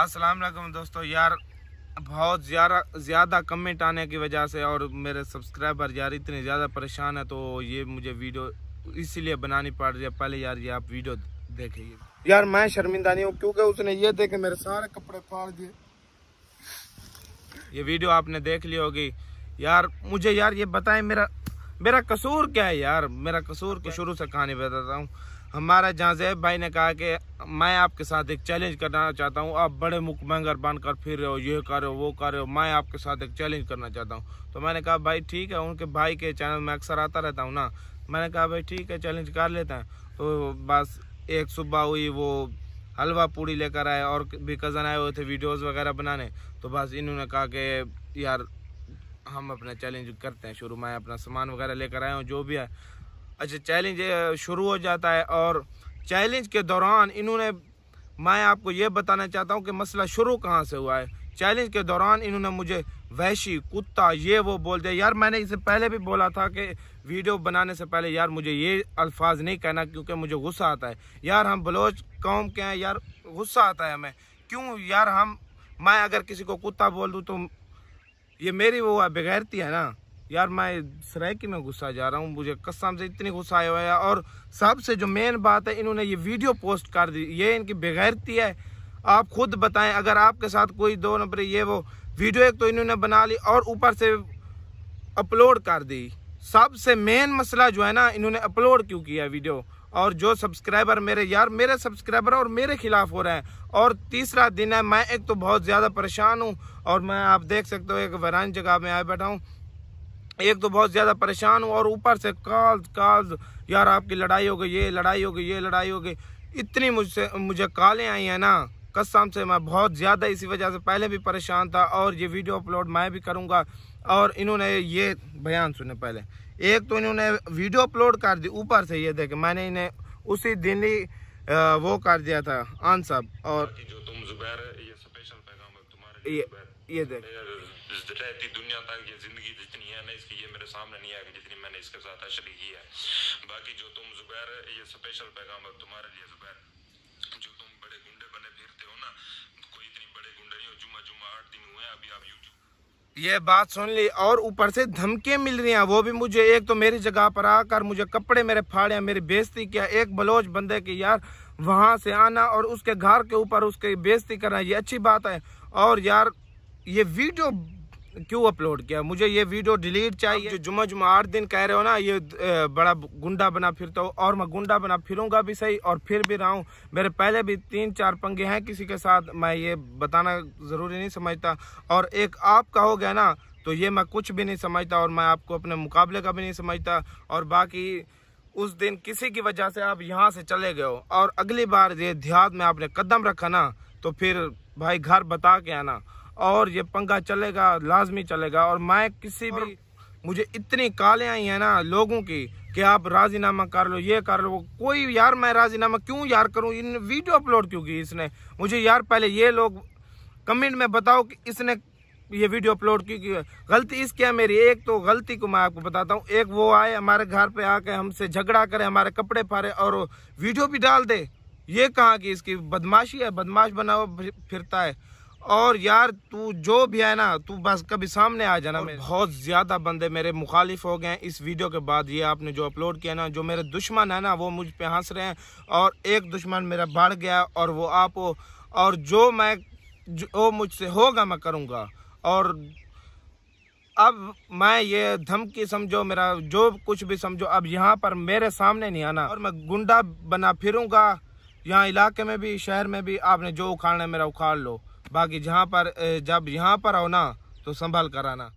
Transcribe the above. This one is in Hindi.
अस्सलाम वालेकुम दोस्तों यार बहुत ज़्यादा ज़्यादा कमेंट आने की वजह से और मेरे सब्सक्राइबर यार इतने ज़्यादा परेशान है तो ये मुझे वीडियो इसीलिए बनानी पड़ रही है पहले यार ये आप वीडियो देखिए यार मैं शर्मिंदा नहीं हूँ क्योंकि उसने ये देखे मेरे सारे कपड़े फाड़ दिए ये वीडियो आपने देख ली होगी यार मुझे यार ये बताएं मेरा मेरा कसूर क्या है यार मेरा कसूर के शुरू से कहानी बताता हूँ हमारा जैब भाई ने कहा कि मैं आपके साथ एक चैलेंज करना चाहता हूँ आप बड़े मुकमंगर बनकर फिर रहे हो ये कर रहे हो वो कर रहे हो मैं आपके साथ एक चैलेंज करना चाहता हूँ तो मैंने कहा भाई ठीक है उनके भाई के चैनल में अक्सर आता रहता हूँ ना मैंने कहा भाई ठीक है चैलेंज कर लेते हैं तो बस एक सुबह हुई वो हलवा पूड़ी लेकर आए और भी कज़न आए हुए थे वीडियोज़ वगैरह बनाने तो बस इन्होंने कहा कि यार हम अपना चैलेंज करते हैं शुरू में अपना सामान वगैरह लेकर आए हूँ जो भी है अच्छा चैलेंज शुरू हो जाता है और चैलेंज के दौरान इन्होंने मैं आपको ये बताना चाहता हूँ कि मसला शुरू कहाँ से हुआ है चैलेंज के दौरान इन्होंने मुझे वैशी कुत्ता ये वो बोल दिया यार मैंने इससे पहले भी बोला था कि वीडियो बनाने से पहले यार मुझे ये अल्फाज नहीं कहना क्योंकि मुझे गुस्सा आता है यार हम बलोच कौम के हैं यार गुस्सा आता है हमें क्यों यार हम मैं अगर किसी को कुत्ता बोल दूँ तो ये मेरी वो बेगैरती है ना यार मैं सराकी में गुस्सा जा रहा हूँ मुझे कसम से इतनी गुस्सा आया हुआ है और सबसे जो मेन बात है इन्होंने ये वीडियो पोस्ट कर दी ये इनकी बेगैरती है आप खुद बताएं अगर आपके साथ कोई दो नंबर ये वो वीडियो एक तो इन्होंने बना ली और ऊपर से अपलोड कर दी सबसे मेन मसला जो है ना इन्होंने अपलोड क्यों किया वीडियो और जो सब्सक्राइबर मेरे यार मेरे सब्सक्राइबर और मेरे खिलाफ हो रहे हैं और तीसरा दिन है मैं एक तो बहुत ज़्यादा परेशान हूँ और मैं आप देख सकते हो एक वरान जगह में आए बैठा हूँ एक तो बहुत ज़्यादा परेशान हूँ और ऊपर से कॉल कॉल यार आपकी लड़ाई हो गई ये लड़ाई हो गई ये लड़ाई हो गई इतनी मुझसे मुझे कॉलें आई हैं ना कसम से मैं बहुत ज़्यादा इसी वजह से पहले भी परेशान था और ये वीडियो अपलोड मैं भी करूँगा और इन्होंने ये बयान सुने पहले एक तो इन्होंने वीडियो अपलोड कर दी ऊपर से ये देखे मैंने इन्हें उसी दिन ही वो कर दिया था आन साहब और जो तुम जुबैर ये स्पेशल पैगाम है तुम्हारे ये, ये देख रहती दुनिया तक ये जिंदगी जितनी है ना इसकी ये मेरे सामने नहीं आएगी जितनी मैंने इसके साथ की है बाकी जो तुम जुबैर ये स्पेशल पैगाम है तुम्हारे लिए जुबैर जो ना कोई इतनी बड़े गुंडे नहीं हो आठ दिन हुए अभी आप यूट्यूब ये बात सुन ली और ऊपर से धमकियाँ मिल रही हैं वो भी मुझे एक तो मेरी जगह पर आकर मुझे कपड़े मेरे फाड़े मेरी बेजती किया एक बलोच बंदे की यार वहाँ से आना और उसके घर के ऊपर उसके बेजती करना ये अच्छी बात है और यार ये वीडियो क्यों अपलोड किया मुझे ये वीडियो डिलीट चाहिए जो जुमा जुमा आठ दिन कह रहे हो ना ये बड़ा गुंडा बना फिरता हो और मैं गुंडा बना फिरूंगा भी सही और फिर भी रहा हूँ मेरे पहले भी तीन चार पंगे हैं किसी के साथ मैं ये बताना ज़रूरी नहीं समझता और एक आपका हो गया ना तो ये मैं कुछ भी नहीं समझता और मैं आपको अपने मुकाबले का भी नहीं समझता और बाकी उस दिन किसी की वजह से आप यहाँ से चले गए हो और अगली बार ये देहात में आपने कदम रखा ना तो फिर भाई घर बता के आना और ये पंखा चलेगा लाजमी चलेगा और मैं किसी भी मुझे इतनी काले आई हैं ना लोगों की कि आप राजीनामा कर लो ये कर लो कोई यार मैं राजीनामा क्यों यार करूं इन वीडियो अपलोड क्यों की इसने मुझे यार पहले ये लोग कमेंट में बताओ कि इसने ये वीडियो अपलोड क्यों की गलती इसके है मेरी एक तो गलती को मैं आपको बताता हूँ एक वो आए हमारे घर पे आके हमसे झगड़ा करे हमारे कपड़े फाड़े और वीडियो भी डाल दे ये कहा कि इसकी बदमाशी है बदमाश बना हुआ फिरता है और यार तू जो भी है ना तू बस कभी सामने आ जाना मेरे बहुत ज़्यादा बंदे मेरे मुखालिफ हो गए इस वीडियो के बाद ये आपने जो अपलोड किया ना जो मेरे दुश्मन है ना वो मुझ पे हंस रहे हैं और एक दुश्मन मेरा बढ़ गया और वो आप हो और जो मैं जो मुझसे होगा मैं करूँगा और अब मैं ये धमकी समझो मेरा जो कुछ भी समझो अब यहाँ पर मेरे सामने नहीं आना और मैं गुंडा बना फिरूँगा यहाँ इलाके में भी शहर में भी आपने जो उखाड़ना है मेरा उखाड़ लो बाकी जहाँ पर जब यहाँ पर आओ ना तो संभाल कर आना